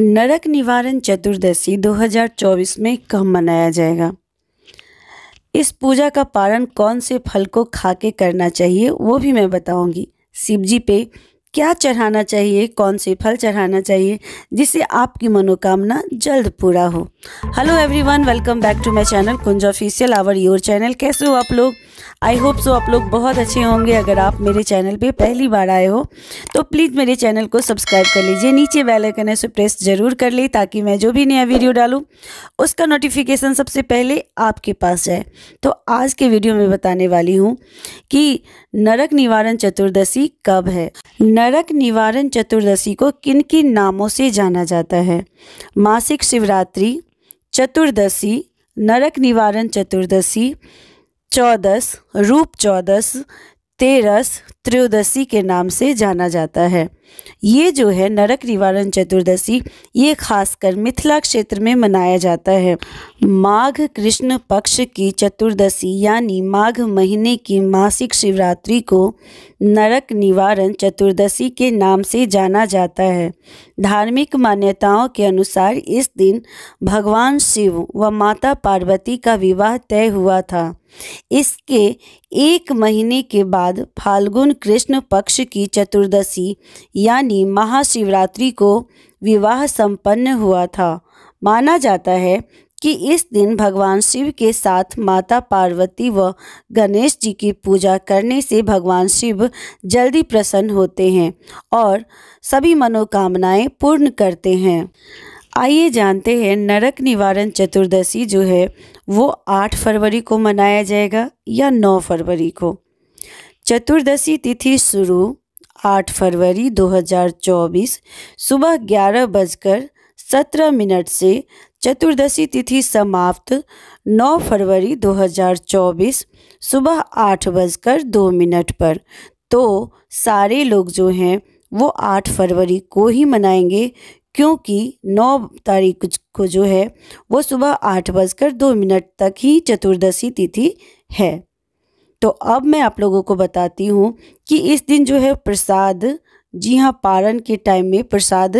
नरक निवारण चतुर्दशी 2024 में कब मनाया जाएगा इस पूजा का पालन कौन से फल को खा के करना चाहिए वो भी मैं बताऊंगी शिव जी पे क्या चढ़ाना चाहिए कौन से फल चढ़ाना चाहिए जिससे आपकी मनोकामना जल्द पूरा हो hello everyone welcome back to my channel Kunj official our your channel कैसे हो आप लोग आई होप सो आप लोग बहुत अच्छे होंगे अगर आप मेरे चैनल पे पहली बार आए हो तो प्लीज़ मेरे चैनल को सब्सक्राइब कर लीजिए नीचे बैलाइकन ऐसे है सो प्रेस जरूर कर ली ताकि मैं जो भी नया वीडियो डालूँ उसका नोटिफिकेशन सबसे पहले आपके पास जाए तो आज के वीडियो में बताने वाली हूँ कि नरक निवारण चतुर्दशी कब है नरक निवारण चतुर्दशी को किन किन नामों से जाना जाता है मासिक शिवरात्रि चतुर्दशी नरक निवारण चतुर्दशी चौदस रूप चौदस तेरस त्रयोदशी के नाम से जाना जाता है ये जो है नरक निवारण चतुर्दशी ये खासकर मिथिला क्षेत्र में मनाया जाता है माघ कृष्ण पक्ष की चतुर्दशी यानी माघ महीने की मासिक शिवरात्रि को नरक निवारण चतुर्दशी के नाम से जाना जाता है धार्मिक मान्यताओं के अनुसार इस दिन भगवान शिव व माता पार्वती का विवाह तय हुआ था इसके एक महीने के बाद फाल्गुन कृष्ण पक्ष की चतुर्दशी यानी महाशिवरात्रि को विवाह संपन्न हुआ था माना जाता है कि इस दिन भगवान शिव के साथ माता पार्वती व गणेश जी की पूजा करने से भगवान शिव जल्दी प्रसन्न होते हैं और सभी मनोकामनाएं पूर्ण करते हैं आइए जानते हैं नरक निवारण चतुर्दशी जो है वो 8 फरवरी को मनाया जाएगा या 9 फरवरी को चतुर्दशी तिथि शुरू 8 फरवरी 2024 सुबह ग्यारह बजकर सत्रह मिनट से चतुर्दशी तिथि समाप्त 9 फरवरी 2024 सुबह आठ बजकर दो मिनट पर तो सारे लोग जो हैं वो आठ फरवरी को ही मनाएंगे क्योंकि नौ तारीख को जो है वो सुबह आठ बजकर दो मिनट तक ही चतुर्दशी तिथि है तो अब मैं आप लोगों को बताती हूँ कि इस दिन जो है प्रसाद जी हाँ पारण के टाइम में प्रसाद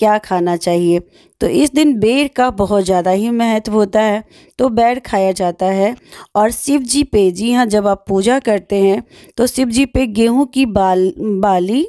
क्या खाना चाहिए तो इस दिन बेर का बहुत ज़्यादा ही महत्व होता है तो बैर खाया जाता है और शिव जी पे जी हाँ जब आप पूजा करते हैं तो शिव जी पे गेहूं की बाल बाली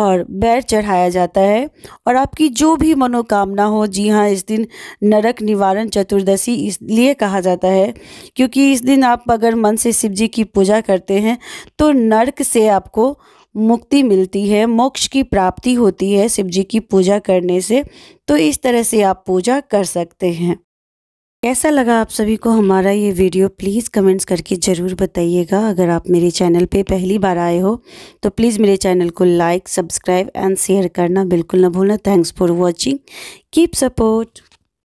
और बैर चढ़ाया जाता है और आपकी जो भी मनोकामना हो जी हाँ इस दिन नरक निवारण चतुर्दशी इसलिए कहा जाता है क्योंकि इस दिन आप अगर मन से शिव जी की पूजा करते हैं तो नरक से आपको मुक्ति मिलती है मोक्ष की प्राप्ति होती है शिव जी की पूजा करने से तो इस तरह से आप पूजा कर सकते हैं कैसा लगा आप सभी को हमारा ये वीडियो प्लीज़ कमेंट्स करके ज़रूर बताइएगा अगर आप मेरे चैनल पे पहली बार आए हो तो प्लीज़ मेरे चैनल को लाइक सब्सक्राइब एंड शेयर करना बिल्कुल ना भूलना thanks for watching keep support